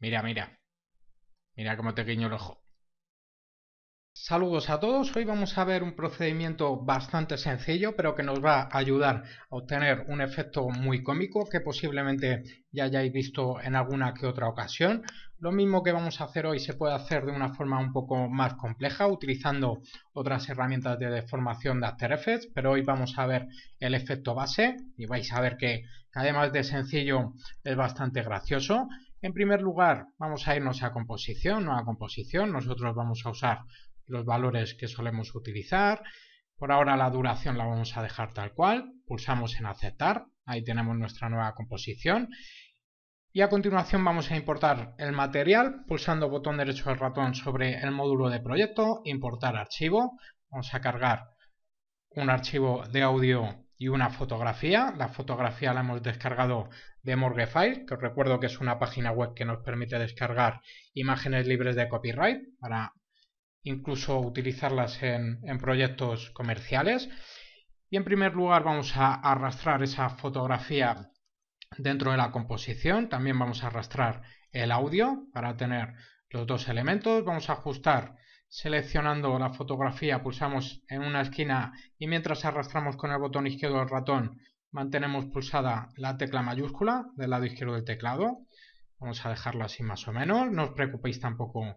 Mira, mira. Mira cómo te guiño el ojo. Saludos a todos, hoy vamos a ver un procedimiento bastante sencillo pero que nos va a ayudar a obtener un efecto muy cómico que posiblemente ya hayáis visto en alguna que otra ocasión. Lo mismo que vamos a hacer hoy se puede hacer de una forma un poco más compleja utilizando otras herramientas de deformación de After Effects, pero hoy vamos a ver el efecto base y vais a ver que además de sencillo es bastante gracioso en primer lugar, vamos a irnos a composición, nueva a composición. Nosotros vamos a usar los valores que solemos utilizar. Por ahora la duración la vamos a dejar tal cual. Pulsamos en aceptar. Ahí tenemos nuestra nueva composición. Y a continuación vamos a importar el material pulsando botón derecho del ratón sobre el módulo de proyecto, importar archivo. Vamos a cargar un archivo de audio y una fotografía. La fotografía la hemos descargado de Morguefile, que os recuerdo que es una página web que nos permite descargar imágenes libres de copyright para incluso utilizarlas en, en proyectos comerciales. Y en primer lugar vamos a arrastrar esa fotografía dentro de la composición. También vamos a arrastrar el audio para tener los dos elementos. Vamos a ajustar seleccionando la fotografía, pulsamos en una esquina y mientras arrastramos con el botón izquierdo del ratón mantenemos pulsada la tecla mayúscula del lado izquierdo del teclado. Vamos a dejarlo así más o menos. No os preocupéis tampoco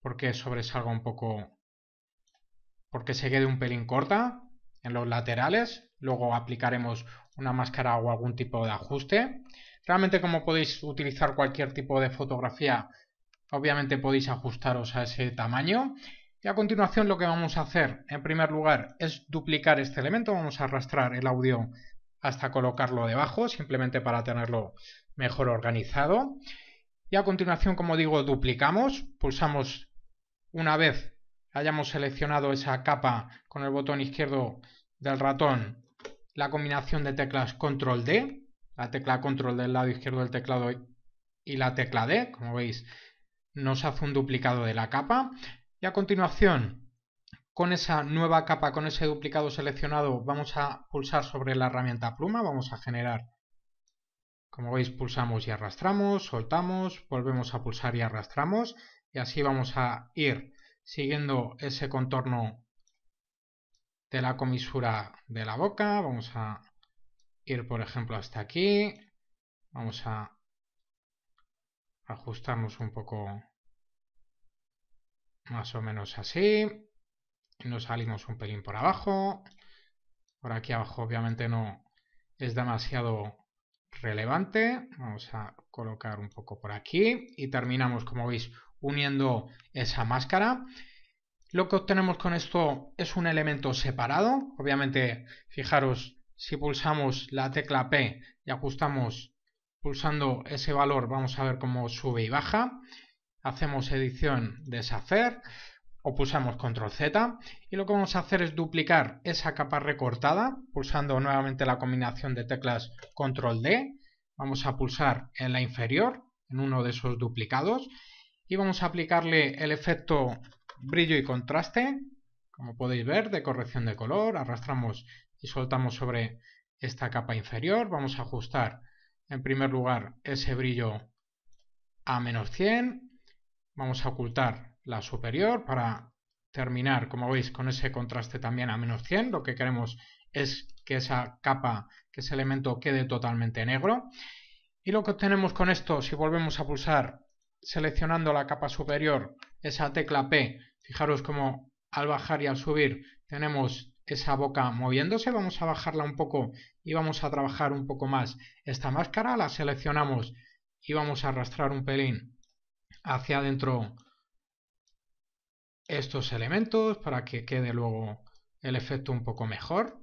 porque sobresalga un poco, porque se quede un pelín corta en los laterales. Luego aplicaremos una máscara o algún tipo de ajuste. Realmente como podéis utilizar cualquier tipo de fotografía, obviamente podéis ajustaros a ese tamaño. Y a continuación lo que vamos a hacer en primer lugar es duplicar este elemento. Vamos a arrastrar el audio hasta colocarlo debajo, simplemente para tenerlo mejor organizado. Y a continuación, como digo, duplicamos, pulsamos una vez hayamos seleccionado esa capa con el botón izquierdo del ratón, la combinación de teclas control D, la tecla control del lado izquierdo del teclado y la tecla D, como veis, nos hace un duplicado de la capa. Y a continuación con esa nueva capa, con ese duplicado seleccionado, vamos a pulsar sobre la herramienta pluma, vamos a generar. Como veis, pulsamos y arrastramos, soltamos, volvemos a pulsar y arrastramos, y así vamos a ir siguiendo ese contorno de la comisura de la boca. Vamos a ir, por ejemplo, hasta aquí. Vamos a ajustarnos un poco más o menos así. Nos salimos un pelín por abajo. Por aquí abajo obviamente no es demasiado relevante. Vamos a colocar un poco por aquí. Y terminamos, como veis, uniendo esa máscara. Lo que obtenemos con esto es un elemento separado. Obviamente, fijaros, si pulsamos la tecla P y ajustamos pulsando ese valor, vamos a ver cómo sube y baja. Hacemos edición, deshacer o pulsamos control Z y lo que vamos a hacer es duplicar esa capa recortada pulsando nuevamente la combinación de teclas control D. Vamos a pulsar en la inferior, en uno de esos duplicados y vamos a aplicarle el efecto brillo y contraste, como podéis ver, de corrección de color. Arrastramos y soltamos sobre esta capa inferior. Vamos a ajustar en primer lugar ese brillo a menos 100. Vamos a ocultar la superior para terminar, como veis, con ese contraste también a menos 100. Lo que queremos es que esa capa, que ese elemento quede totalmente negro. Y lo que obtenemos con esto, si volvemos a pulsar seleccionando la capa superior, esa tecla P, fijaros cómo al bajar y al subir tenemos esa boca moviéndose, vamos a bajarla un poco y vamos a trabajar un poco más esta máscara, la seleccionamos y vamos a arrastrar un pelín hacia adentro estos elementos para que quede luego el efecto un poco mejor.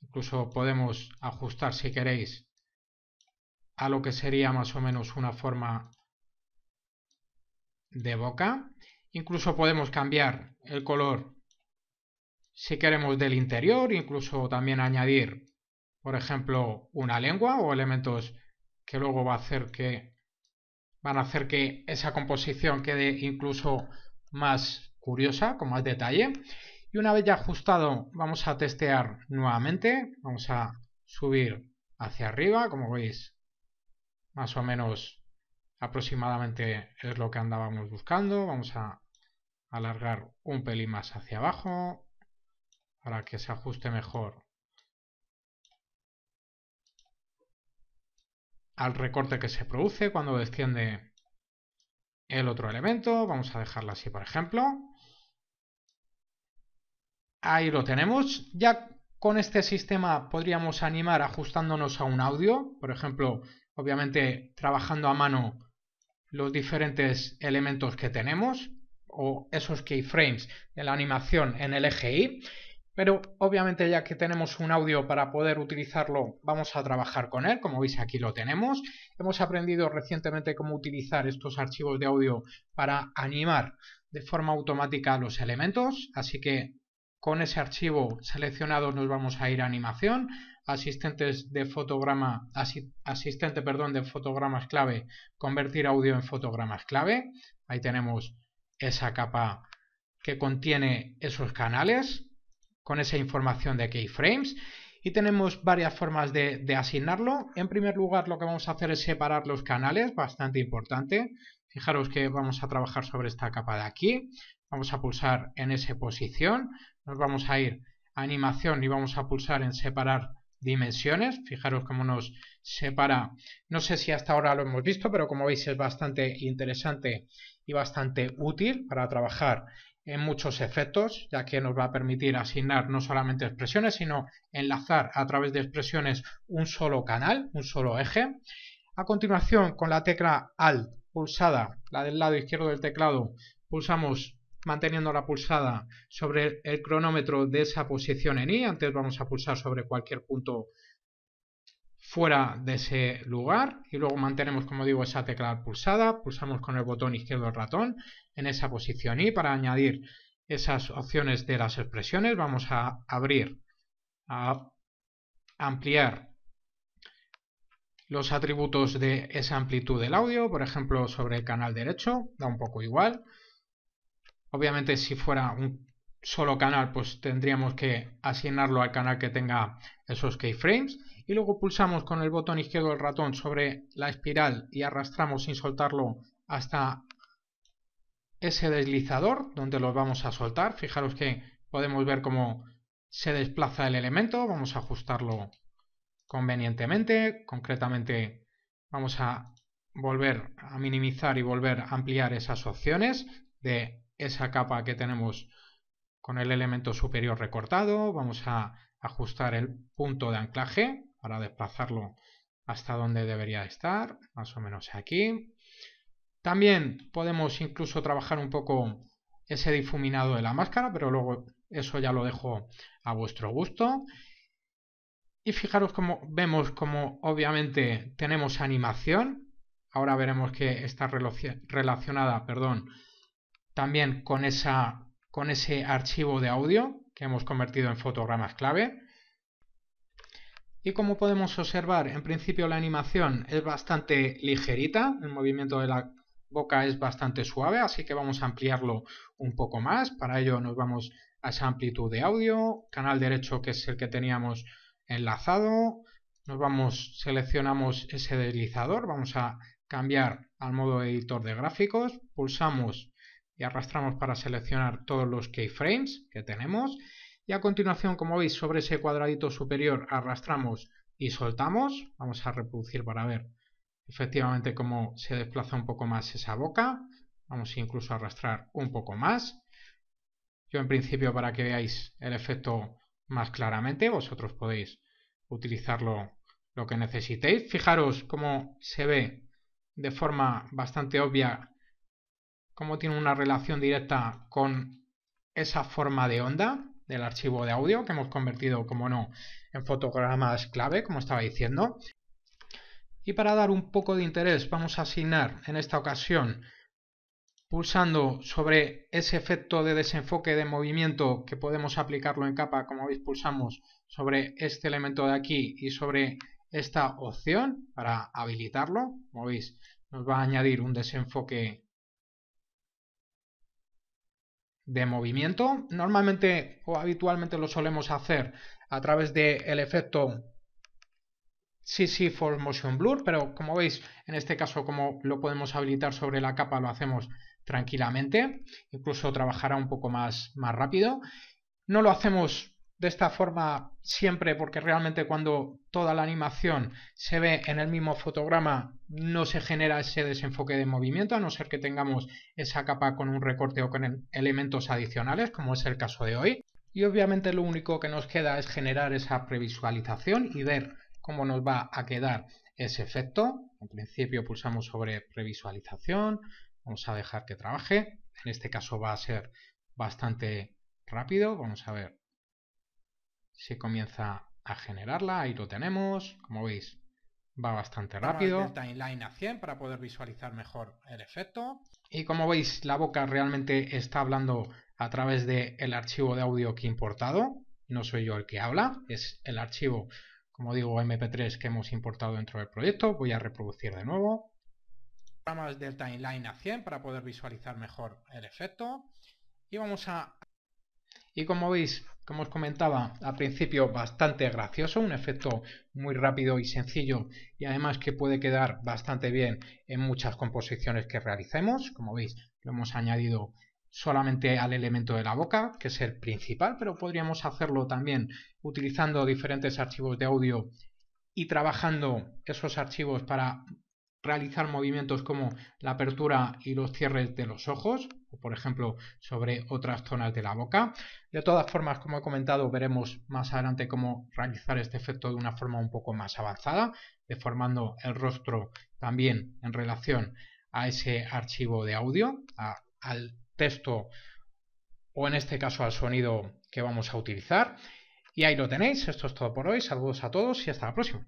Incluso podemos ajustar si queréis a lo que sería más o menos una forma de boca. Incluso podemos cambiar el color si queremos del interior, incluso también añadir, por ejemplo, una lengua o elementos que luego va a hacer que van a hacer que esa composición quede incluso más curiosa, con más detalle. Y una vez ya ajustado, vamos a testear nuevamente. Vamos a subir hacia arriba, como veis, más o menos aproximadamente es lo que andábamos buscando. Vamos a alargar un pelín más hacia abajo para que se ajuste mejor al recorte que se produce cuando desciende el otro elemento, vamos a dejarlo así por ejemplo. Ahí lo tenemos. Ya con este sistema podríamos animar ajustándonos a un audio, por ejemplo, obviamente trabajando a mano los diferentes elementos que tenemos o esos keyframes de la animación en el eje Y. Pero obviamente ya que tenemos un audio para poder utilizarlo, vamos a trabajar con él. Como veis aquí lo tenemos. Hemos aprendido recientemente cómo utilizar estos archivos de audio para animar de forma automática los elementos. Así que con ese archivo seleccionado nos vamos a ir a animación, asistentes de fotograma, asistente perdón, de fotogramas clave, convertir audio en fotogramas clave. Ahí tenemos esa capa que contiene esos canales con esa información de keyframes. Y tenemos varias formas de, asignarlo. En primer lugar, lo que vamos a hacer es separar los canales, bastante importante. Fijaros que vamos a trabajar sobre esta capa de aquí. Vamos a pulsar en esa posición. Nos vamos a ir a animación y vamos a pulsar en separar dimensiones. Fijaros cómo nos separa. No sé si hasta ahora lo hemos visto, pero como veis es bastante interesante y bastante útil para trabajar en muchos efectos, ya que nos va a permitir asignar no solamente expresiones, sino enlazar a través de expresiones un solo canal, un solo eje. A continuación, con la tecla Alt pulsada, la del lado izquierdo del teclado, pulsamos manteniendo la pulsada sobre el cronómetro de esa posición en I. Antes vamos a pulsar sobre cualquier punto fuera de ese lugar y luego mantenemos, como digo, esa tecla pulsada, pulsamos con el botón izquierdo del ratón en esa posición y para añadir esas opciones de las expresiones vamos a abrir, a ampliar los atributos de esa amplitud del audio, por ejemplo sobre el canal derecho, da un poco igual. Obviamente si fuera un solo canal, pues tendríamos que asignarlo al canal que tenga esos keyframes. Y luego pulsamos con el botón izquierdo del ratón sobre la espiral y arrastramos sin soltarlo hasta ese deslizador donde los vamos a soltar. Fijaros que podemos ver cómo se desplaza el elemento. Vamos a ajustarlo convenientemente. Concretamente vamos a volver a minimizar y volver a ampliar esas opciones de esa capa que tenemos con el elemento superior recortado vamos a ajustar el punto de anclaje para desplazarlo hasta donde debería estar, más o menos aquí. También podemos incluso trabajar un poco ese difuminado de la máscara, pero luego eso ya lo dejo a vuestro gusto. Y fijaros cómo vemos como obviamente tenemos animación. Ahora veremos que está relacionada, perdón, también con esa con ese archivo de audio que hemos convertido en fotogramas clave. Y como podemos observar, en principio la animación es bastante ligerita, el movimiento de la boca es bastante suave, así que vamos a ampliarlo un poco más. Para ello nos vamos a esa amplitud de audio, canal derecho que es el que teníamos enlazado, nos vamos, seleccionamos ese deslizador, vamos a cambiar al modo editor de gráficos, pulsamos y arrastramos para seleccionar todos los keyframes que tenemos y a continuación como veis sobre ese cuadradito superior arrastramos y soltamos, vamos a reproducir para ver efectivamente cómo se desplaza un poco más esa boca, vamos incluso a arrastrar un poco más, yo en principio para que veáis el efecto más claramente, vosotros podéis utilizarlo lo que necesitéis, fijaros cómo se ve de forma bastante obvia cómo tiene una relación directa con esa forma de onda del archivo de audio que hemos convertido, como no, en fotogramas clave, como estaba diciendo. Y para dar un poco de interés, vamos a asignar en esta ocasión, pulsando sobre ese efecto de desenfoque de movimiento que podemos aplicarlo en capa, como veis, pulsamos sobre este elemento de aquí y sobre esta opción para habilitarlo. Como veis, nos va a añadir un desenfoque de movimiento. Normalmente o habitualmente lo solemos hacer a través del efecto CC for Motion Blur, pero como veis, en este caso como lo podemos habilitar sobre la capa lo hacemos tranquilamente, incluso trabajará un poco más, más rápido. No lo hacemos de esta forma siempre porque realmente cuando toda la animación se ve en el mismo fotograma no se genera ese desenfoque de movimiento a no ser que tengamos esa capa con un recorte o con elementos adicionales como es el caso de hoy y obviamente lo único que nos queda es generar esa previsualización y ver cómo nos va a quedar ese efecto en principio pulsamos sobre previsualización vamos a dejar que trabaje en este caso va a ser bastante rápido vamos a ver se comienza a generarla. Ahí lo tenemos, como veis, va bastante rápido. Delta timeline a 100 para poder visualizar mejor el efecto. Y como veis, la boca realmente está hablando a través del el archivo de audio que he importado. No soy yo el que habla, es el archivo, como digo, MP3 que hemos importado dentro del proyecto. Voy a reproducir de nuevo. Programas del timeline a 100 para poder visualizar mejor el efecto. Y vamos a... Y como veis, como os comentaba al principio, bastante gracioso, un efecto muy rápido y sencillo y además que puede quedar bastante bien en muchas composiciones que realicemos. Como veis, lo hemos añadido solamente al elemento de la boca, que es el principal, pero podríamos hacerlo también utilizando diferentes archivos de audio y trabajando esos archivos para realizar movimientos como la apertura y los cierres de los ojos, por ejemplo sobre otras zonas de la boca. De todas formas, como he comentado, veremos más adelante cómo realizar este efecto de una forma un poco más avanzada, deformando el rostro también en relación a ese archivo de audio, al texto o en este caso al sonido que vamos a utilizar. Y ahí lo tenéis, esto es todo por hoy, saludos a todos y hasta la próxima.